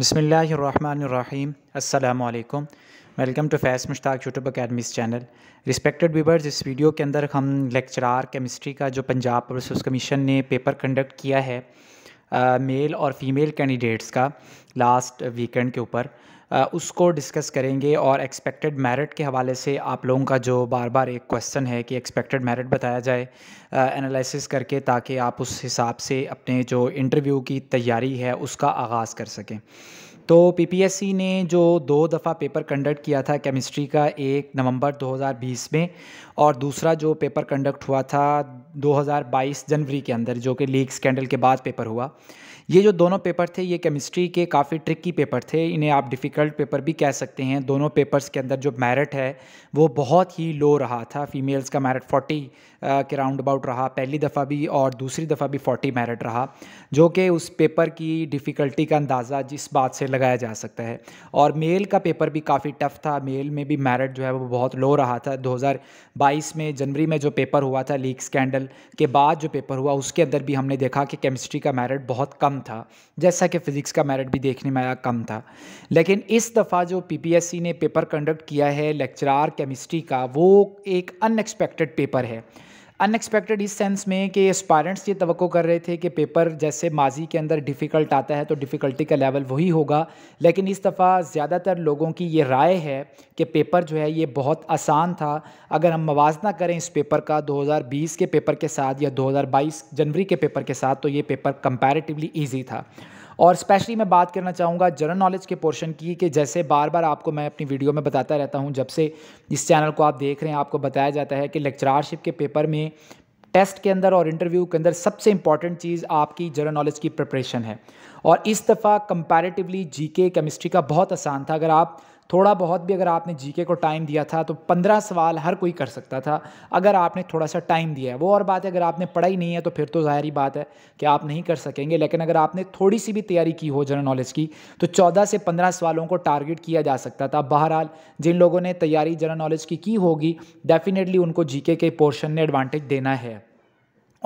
Bismillahirrahmanirrahim. अल्लाम welcome to Faiz Mushtaq YouTube academy's channel respected viewers इस video के अंदर हम लेक्चरार केमिस्ट्री का जो पंजाब पब्लिसर्स कमीशन ने पेपर कंडक्ट किया है मेल और फीमेल कैंडिडेट्स का लास्ट वीकेंड के ऊपर उसको डिस्कस करेंगे और एक्सपेक्टेड मेरिट के हवाले से आप लोगों का जो बार बार एक क्वेश्चन है कि एक्सपेक्टेड मेरिट बताया जाए एनालिसिस करके ताकि आप उस हिसाब से अपने जो इंटरव्यू की तैयारी है उसका आगाज़ कर सकें तो पीपीएससी ने जो दो दफ़ा पेपर कंडक्ट किया था केमिस्ट्री का एक नवंबर 2020 में और दूसरा जो पेपर कंडक्ट हुआ था 2022 जनवरी के अंदर जो कि लीक स्कैंडल के बाद पेपर हुआ ये जो दोनों पेपर थे ये केमिस्ट्री के काफ़ी ट्रिकी पेपर थे इन्हें आप डिफ़िकल्ट पेपर भी कह सकते हैं दोनों पेपर्स के अंदर जो मेरिट है वो बहुत ही लो रहा था फीमेल्स का मेरिट 40 के राउंड अबाउट रहा पहली दफ़ा भी और दूसरी दफ़ा भी 40 मेरिट रहा जो कि उस पेपर की डिफ़िकल्टी का अंदाज़ा जिस बात से लगाया जा सकता है और मेल का पेपर भी काफ़ी टफ़ था मेल में भी मेरिट जो है वो बहुत लो रहा था दो में जनवरी में जो पेपर हुआ था लीक स्कैंडल के बाद जो पेपर हुआ उसके अंदर भी हमने देखा कि केमिस्ट्री का मेरिट बहुत कम कम था जैसा कि फ़िज़िक्स का मेरिट भी देखने में आया कम था लेकिन इस दफ़ा जो पीपीएससी ने पेपर कंडक्ट किया है लेक्चरार केमिस्ट्री का वो एक अनएक्सपेक्टेड पेपर है अनएक्सपेक्टेड इस सेंस में कि एस्पायरेंट्स ये तो कर रहे थे कि पेपर जैसे माजी के अंदर डिफ़िकल्ट आता है तो डिफ़िकल्टी का लेवल वही होगा लेकिन इस दफ़ा ज़्यादातर लोगों की ये राय है कि पेपर जो है ये बहुत आसान था अगर हम मवाजना करें इस पेपर का 2020 के पेपर के साथ या 2022 जनवरी के पेपर के साथ तो ये पेपर कंपेरेटिवली ईजी था और स्पेशली मैं बात करना चाहूँगा जनरल नॉलेज के पोर्शन की कि जैसे बार बार आपको मैं अपनी वीडियो में बताता रहता हूँ जब से इस चैनल को आप देख रहे हैं आपको बताया जाता है कि लेक्चरारशिप के पेपर में टेस्ट के अंदर और इंटरव्यू के अंदर सबसे इंपॉर्टेंट चीज़ आपकी जनरल नॉलेज की प्रिपरेशन है और इस दफ़ा कंपैरेटिवली जीके केमिस्ट्री का बहुत आसान था अगर आप थोड़ा बहुत भी अगर आपने जीके को टाइम दिया था तो पंद्रह सवाल हर कोई कर सकता था अगर आपने थोड़ा सा टाइम दिया है वो और बात है अगर आपने पढ़ा ही नहीं है तो फिर तो ज़ाहिर बात है कि आप नहीं कर सकेंगे लेकिन अगर आपने थोड़ी सी भी तैयारी की हो जनरल नॉलेज की तो चौदह से पंद्रह सवालों को टारगेट किया जा सकता था बहरहाल जिन लोगों ने तैयारी जनरल नॉलेज की की होगी डेफिनेटली उनको जी के पोर्शन ने एडवांटेज देना है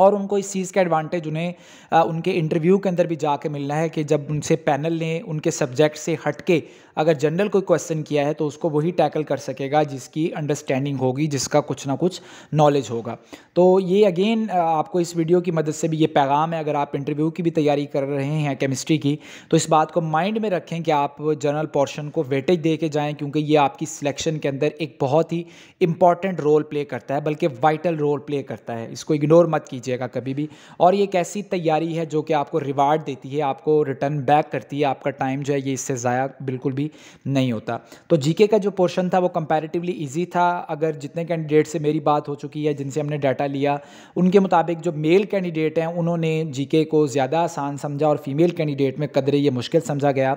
और उनको इस चीज़ का एडवांटेज उन्हें उनके इंटरव्यू के अंदर भी जाके मिलना है कि जब उनसे पैनल ने उनके सब्जेक्ट से हट के अगर जनरल कोई क्वेश्चन किया है तो उसको वही टैकल कर सकेगा जिसकी अंडरस्टैंडिंग होगी जिसका कुछ ना कुछ नॉलेज होगा तो ये अगेन आपको इस वीडियो की मदद से भी ये पैगाम है अगर आप इंटरव्यू की भी तैयारी कर रहे हैं केमिस्ट्री की तो इस बात को माइंड में रखें कि आप जनरल पोर्शन को वेटेज दे के जाएँ क्योंकि ये आपकी सिलेक्शन के अंदर एक बहुत ही इंपॉर्टेंट रोल प्ले करता है बल्कि वाइटल रोल प्ले करता है इसको इग्नोर मत कीजिए लीजिएगा कभी भी और ये कैसी ऐसी तैयारी है जो कि आपको रिवार्ड देती है आपको रिटर्न बैक करती है आपका टाइम जो है ये इससे ज़ाया बिल्कुल भी नहीं होता तो जीके का जो पोर्शन था वो कंपेरेटिवली ईजी था अगर जितने कैंडिडेट से मेरी बात हो चुकी है जिनसे हमने डाटा लिया उनके मुताबिक जो मेल कैंडिडेट हैं उन्होंने जीके को ज़्यादा आसान समझा और फीमेल कैंडिडेट में कदरे ये मुश्किल समझा गया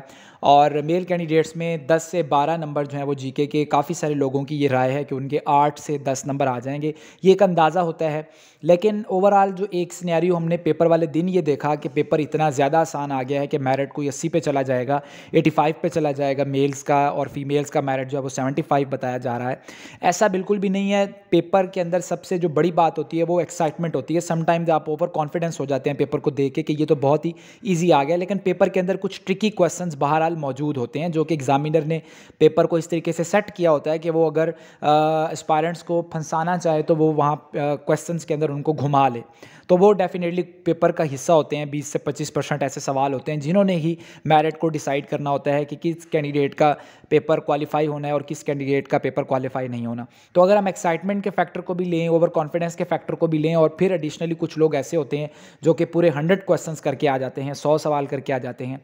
और मेल कैंडिडेट्स में 10 से 12 नंबर जो हैं वो जीके के काफ़ी सारे लोगों की ये राय है कि उनके 8 से 10 नंबर आ जाएंगे ये एक अंदाज़ा होता है लेकिन ओवरऑल जो एक सिनेरियो हमने पेपर वाले दिन ये देखा कि पेपर इतना ज़्यादा आसान आ गया है कि मेरिट कोई अस्सी पे चला जाएगा एटी फाइव चला जाएगा मेल्स का और फीमेल्स का मेरिट जो है वो सेवेंटी फाइव बताया जा रहा है ऐसा बिल्कुल भी नहीं है पेपर के अंदर सबसे जो बड़ी बात होती है वो एक्साइटमेंट होती है समटाइम्स आप ओवर कॉन्फिडेंस हो जाते हैं पेपर को देख के कि ये तो बहुत ही ईजी आ गया लेकिन पेपर के अंदर कुछ ट्रिकी क्वेश्चन बाहर सवाल मौजूद होते हैं जो कि एग्ज़ामिनर ने पेपर को इस तरीके से सेट किया होता है कि वो अगर एस्पायरेंट्स को फंसाना चाहे तो वो वहाँ क्वेश्चन के अंदर उनको घुमा ले तो वो डेफिनेटली पेपर का हिस्सा होते हैं बीस से पच्चीस परसेंट ऐसे सवाल होते हैं जिन्होंने ही मेरिट को डिसाइड करना होता है कि किस कैंडिडेट का पेपर क्वालिफाई होना है और किस कैंडिडेट का पेपर क्वालिफाई नहीं होना तो अगर हम एक्साइटमेंट के फैक्टर को भी लें ओवर कॉन्फिडेंस के फैक्टर को भी लें और फिर एडिशनली कुछ लोग ऐसे होते हैं जो कि पूरे हंड्रेड क्वेश्चन करके आ जाते हैं सौ सवाल करके आ जाते हैं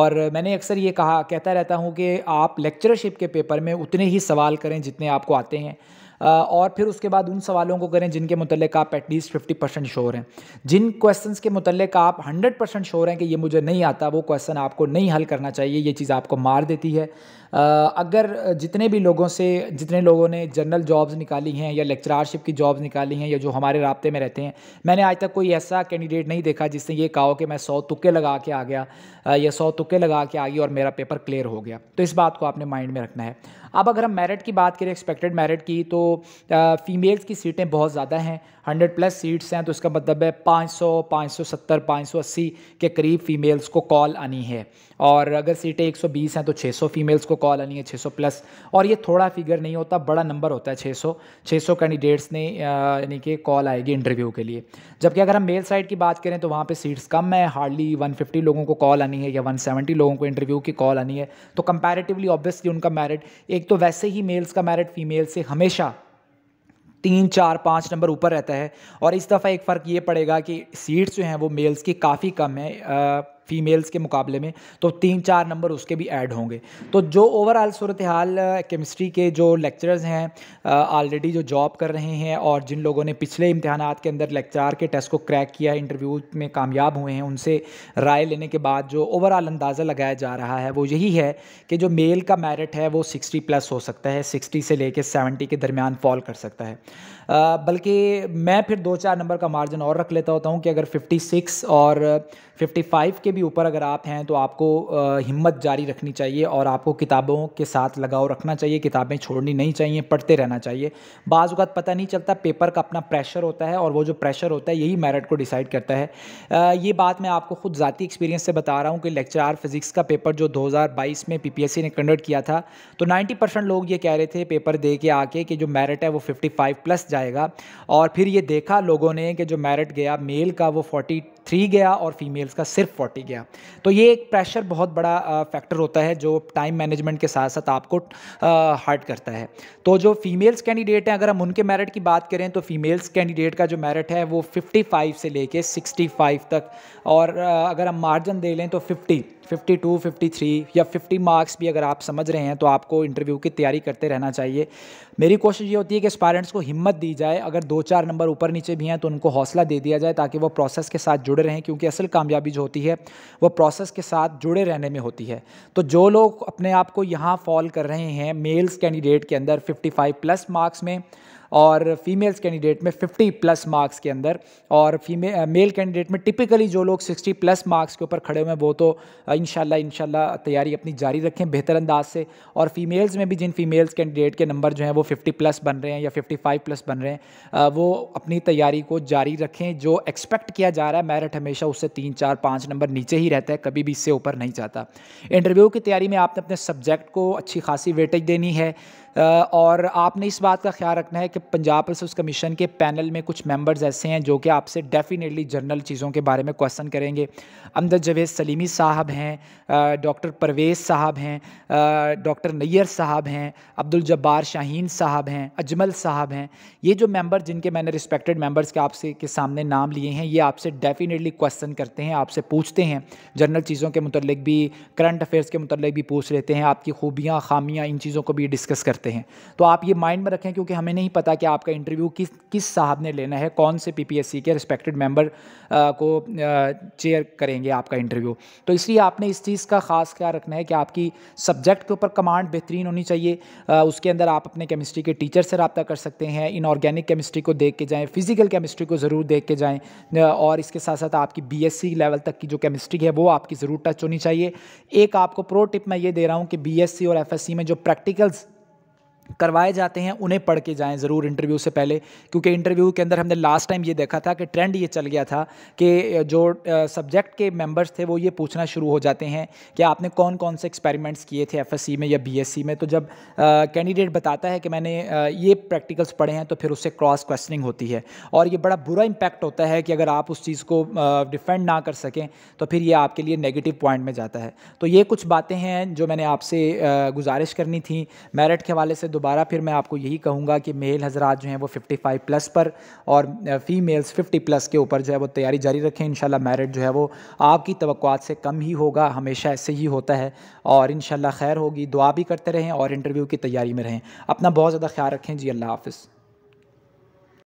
और मैंने अक्सर ये कहा कहता रहता हूँ कि आप लेक्चरशिप के पेपर में उतने ही सवाल करें जितने आपको आते हैं और फिर उसके बाद उन सवालों को करें जिनके मतलब आप एटलीस्ट फिफ्टी परसेंट श्योर हैं जिन क्वेश्चन के मतलब आप हंड्रेड परसेंट श्योर हैं कि ये मुझे नहीं आता वो क्वेश्चन आपको नहीं हल करना चाहिए ये चीज़ आपको मार देती है अगर जितने भी लोगों से जितने लोगों ने जनरल जॉब्स निकाली हैं या लेक्चरारशिप की जॉब्स निकाली हैं या जो हमारे रबते में रहते हैं मैंने आज तक कोई ऐसा कैंडिडेट नहीं देखा जिसने ये कहा कि मैं सौ तुक्के लगा के आ गया या सौ तुक्के लगा के आ गई और मेरा पेपर क्लियर हो गया तो इस बात को आपने माइंड में रखना है अब अगर हम मेरिट की बात करें एक्सपेक्टेड मेरिट की तो फीमेल्स की सीटें बहुत ज़्यादा हैं हंड्रेड प्लस सीट्स हैं तो इसका मतलब है पाँच सौ पाँच सौ सत्तर पाँच सौ अस्सी के करीब फीमेल्स को कॉल आनी है और अगर सीटें एक सौ बीस हैं तो छः सौ फीमेल्स को कॉल आनी है छः सौ प्लस और ये थोड़ा फिगर नहीं होता बड़ा नंबर होता है छः सौ छः सौ कैंडिडेट्स ने यानी कि कॉल आएगी इंटरव्यू के लिए जबकि अगर हम मेल साइड की बात करें तो वहाँ पर सीट्स कम है हार्डली वन फिफ्टी लोगों को कॉल आनी है या वन सेवेंटी लोगों को इंटरव्यू की कॉल आनी है तो कंपेरेटिवली ऑब्वियसली उनका मेरिट एक तो वैसे ही मेल्स का मैरिट फीमेल से हमेशा तीन चार पाँच नंबर ऊपर रहता है और इस दफ़ा एक फ़र्क ये पड़ेगा कि सीट्स जो हैं वो मेल्स की काफ़ी कम है आ, फीमेल्स के मुकाबले में तो तीन चार नंबर उसके भी ऐड होंगे तो जो ओवरऑल सूरत हाल केमिस्ट्री के जो लेक्चरर्स हैं ऑलरेडी जो जॉब कर रहे हैं और जिन लोगों ने पिछले इम्तहान के अंदर लेक्चरार के टेस्ट को क्रैक किया है इंटरव्यू में कामयाब हुए हैं उनसे राय लेने के बाद जो ओवरऑल अंदाज़ा लगाया जा रहा है वो यही है कि जो मेल का मैरिट है वो सिक्सटी प्लस हो सकता है सिक्सटी से लेकर सेवेंटी के दरमियान फॉल कर सकता है बल्कि मैं फिर दो चार नंबर का मार्जिन और रख लेता होता हूँ कि अगर फिफ्टी सिक्स और फिफ्टी फाइव के भी ऊपर अगर आप हैं तो आपको हिम्मत जारी रखनी चाहिए और आपको किताबों के साथ लगाव रखना चाहिए किताबें छोड़नी नहीं चाहिए पढ़ते रहना चाहिए बाज़ पता नहीं चलता पेपर का अपना प्रेशर होता है और वो जो प्रेशर होता है यही मेरिट को डिसाइड करता है ये बात मैं आपको खुद ज़ाती एक्सपीरियंस से बता रहा हूँ कि लेक्चर फिज़िक्स का पेपर जो दो में पीपीएससी ने कंडक्ट किया था तो नाइन्टी परसेंट लोग ये कह रहे थे पेपर दे के आके कि जो मेरिट है वो फिफ्टी प्लस जाएगा और फिर ये देखा लोगों ने कि जो मेरिट गया मेल का वो फोर्टी थ्री गया और फीमेल्स का सिर्फ फोर्टी गया तो ये एक प्रेशर बहुत बड़ा फैक्टर होता है जो टाइम मैनेजमेंट के साथ साथ आपको हार्ट करता है तो जो फीमेल्स कैंडिडेट हैं अगर हम उनके मेरिट की बात करें तो फीमेल्स कैंडिडेट का जो मेरिट है वो 55 से लेके 65 तक और अगर हम मार्जिन दे लें तो 50 52, 53 या 50 मार्क्स भी अगर आप समझ रहे हैं तो आपको इंटरव्यू की तैयारी करते रहना चाहिए मेरी कोशिश ये होती है कि स्पारेंट्स को हिम्मत दी जाए अगर दो चार नंबर ऊपर नीचे भी हैं तो उनको हौसला दे दिया जाए ताकि वो प्रोसेस के साथ जुड़े रहें क्योंकि असल कामयाबी जो होती है वो प्रोसेस के साथ जुड़े रहने में होती है तो जो लोग अपने आप को यहाँ फॉल कर रहे हैं मेल्स कैंडिडेट के अंदर फिफ्टी प्लस मार्क्स में और फीमेल्स कैंडिडेट में 50 प्लस मार्क्स के अंदर और फीमे मेल कैंडिडेट में टिपिकली जो लोग 60 प्लस मार्क्स के ऊपर खड़े हुए हैं वो तो इन शाला तैयारी अपनी जारी रखें बेहतर अंदाज से और फीमेल्स में भी जिन फीमेल्स कैंडिडेट के नंबर जो हैं वो फिफ्टी प्लस बन रहे हैं या फिफ्टी फाइव प्लस बन रहे हैं वो अपनी तैयारी को जारी रखें जो एक्सपेक्ट किया जा रहा है मेरिट हमेशा उससे तीन चार पाँच नंबर नीचे ही रहता है कभी भी इससे ऊपर नहीं जाता इंटरव्यू की तैयारी में आपने अपने सब्जेक्ट को अच्छी खासी वेटेज देनी है और आपने इस बात का ख्याल रखना है कि पंजाब रिसोर्स कमीशन के पैनल में कुछ मेंबर्स ऐसे हैं जो कि आपसे डेफिनेटली जनरल चीज़ों के बारे में क्वेश्चन करेंगे अमदद जवेद सलीमी साहब हैं डॉक्टर परवेज़ साहब हैं डॉक्टर नैयर साहब हैं अब्दुल जब्बार शाहीन साहब हैं अजमल साहब हैं ये जो मेम्बर जिनके मैंने रिस्पेक्टेड मेम्बर्स के आपसे के सामने नाम लिए हैं ये आपसे डेफिनेटली क्वेश्चन करते हैं आपसे पूछते हैं जनरल चीज़ों के मतलब भी करंट अफेयर्स के मतलब भी पूछ लेते हैं आपकी खूबियाँ खामियाँ इन चीज़ों को भी डिस्कस करते हैं सकते हैं तो आप ये माइंड में रखें क्योंकि हमें नहीं पता कि आपका इंटरव्यू किस किस साहब ने लेना है कौन से पीपीएससी के रिस्पेक्टेड मेंबर को चेयर करेंगे आपका इंटरव्यू तो इसलिए आपने इस चीज़ का खास ख्याल रखना है कि आपकी सब्जेक्ट के ऊपर कमांड बेहतरीन होनी चाहिए उसके अंदर आप अपने केमिस्ट्री के टीचर से रबता कर सकते हैं इनऑर्गेनिक केमिस्ट्री को देख के जाएँ फिजिकल केमिस्ट्री को ज़रूर देख के जाएँ और इसके साथ साथ आपकी बी लेवल तक की जो केमिस्ट्री है वो आपकी ज़रूर टच होनी चाहिए एक आपको प्रो टिप मैं ये दे रहा हूँ कि बी और एफ में जो प्रैक्टिकल्स करवाए जाते हैं उन्हें पढ़ के जाएँ ज़रूर इंटरव्यू से पहले क्योंकि इंटरव्यू के अंदर हमने लास्ट टाइम ये देखा था कि ट्रेंड ये चल गया था कि जो सब्जेक्ट के मेंबर्स थे वो ये पूछना शुरू हो जाते हैं कि आपने कौन कौन से एक्सपेरिमेंट्स किए थे एफएससी में या बीएससी में तो जब कैंडिडेट बताता है कि मैंने आ, ये प्रैक्टिकल्स पढ़े हैं तो फिर उससे क्रॉस क्वेश्चनिंग होती है और ये बड़ा बुरा इम्पैक्ट होता है कि अगर आप उस चीज़ को डिफेंड ना कर सकें तो फिर ये आपके लिए नेगेटिव पॉइंट में जाता है तो ये कुछ बातें हैं जो मैंने आपसे गुजारिश करनी थी मेरिट के हवाले से दोबारा फिर मैं आपको यही कहूँगा कि मेल हजरात जो हैं वो 55 प्लस पर और फीमेल्स 50 प्लस के ऊपर जो है वो तैयारी जारी रखें इन मेरिट जो है वो आपकी तो से कम ही होगा हमेशा ऐसे ही होता है और इन खैर होगी दुआ भी करते रहें और इंटरव्यू की तैयारी में रहें अपना बहुत ज़्यादा ख्याल रखें जी अल्लाह हाफ़